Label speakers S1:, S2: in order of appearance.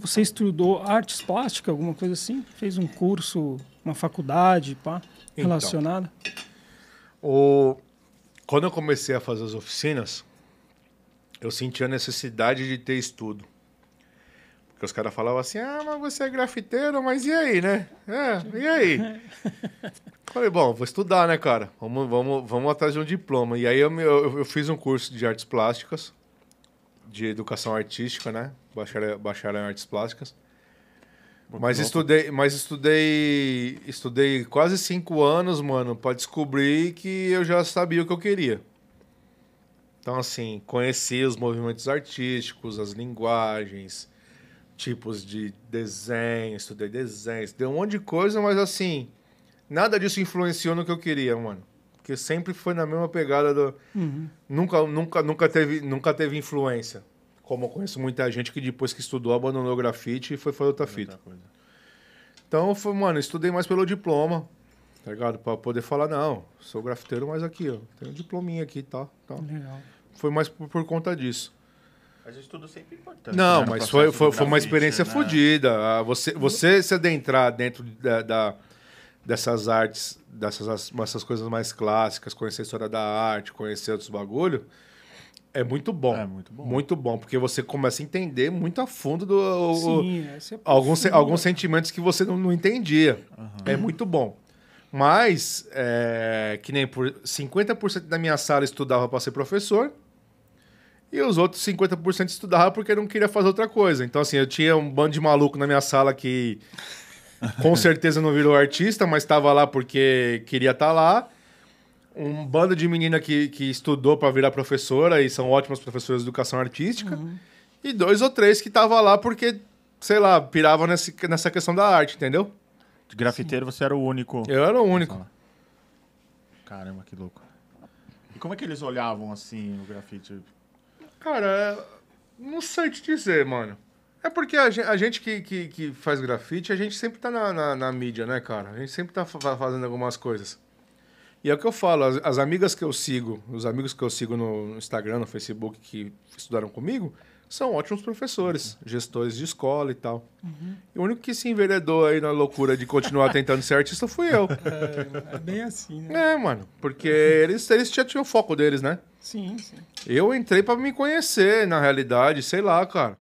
S1: Você estudou artes plásticas, alguma coisa assim? Fez um curso, uma faculdade, pá,
S2: então, relacionada?
S1: O... Quando eu comecei a fazer as oficinas, eu senti a necessidade de ter estudo. Porque os caras falavam assim, ah, mas você é grafiteiro, mas e aí, né? É, e aí? Falei, bom, vou estudar, né, cara? Vamos, vamos, vamos atrás de um diploma. E aí eu, eu, eu fiz um curso de artes plásticas de educação artística, né? Bacharel, bacharel em artes plásticas. Muito mas bom. estudei, mas estudei, estudei quase cinco anos, mano, para descobrir que eu já sabia o que eu queria. Então, assim, conheci os movimentos artísticos, as linguagens, tipos de desenho, estudei desenho, estudei um monte de coisa, mas assim, nada disso influenciou no que eu queria, mano. Porque sempre foi na mesma pegada do. Uhum. Nunca, nunca, nunca, teve, nunca teve influência. Como eu conheço muita gente que depois que estudou abandonou grafite e foi fazer outra é fita. Então, foi, mano, estudei mais pelo diploma, tá ligado? Pra poder falar, não, sou grafiteiro, mas aqui, ó, tenho um diplominha aqui tá, Tá. Legal. Foi mais por, por conta disso. Mas estudo sempre é importante. Não, né? mas foi, foi, foi uma experiência né? fodida. Ah, você, você se adentrar dentro da, da dessas artes, dessas dessas coisas mais clássicas, conhecer a história da arte, conhecer outros bagulho, é muito bom. É muito bom. Muito bom, porque você começa a entender muito a fundo do, Sim, é, é alguns, alguns sentimentos que você não, não entendia. Uhum. É muito bom. Mas, é, que nem por 50% da minha sala estudava para ser professor e os outros 50% estudava porque não queria fazer outra coisa. Então, assim, eu tinha um bando de maluco na minha sala que com certeza não virou artista, mas estava lá porque queria estar tá lá. Um bando de menina que, que estudou para virar professora e são ótimas professoras de educação artística. Uhum. E dois ou três que estavam lá porque, sei lá, piravam nesse, nessa questão da arte, entendeu? De grafiteiro Sim. você era o único. Eu era o único. Caramba, que louco. E como é que eles olhavam assim no grafite? Cara, é, não sei te dizer, mano. É porque a gente, a gente que, que, que, faz grafite, a gente sempre tá na, na, na, mídia, né, cara? A gente sempre tá fazendo algumas coisas. E é o que eu falo, as, as, amigas que eu sigo, os amigos que eu sigo no Instagram, no Facebook, que estudaram comigo, são ótimos professores, uhum. gestores de escola e tal. Uhum. E o único que se enveredou aí na loucura de continuar tentando ser artista fui eu. É, é bem assim, né? É, mano, porque eles, eles já tinham o foco deles, né? Sim, sim. Eu entrei para me conhecer, na realidade, sei lá, cara.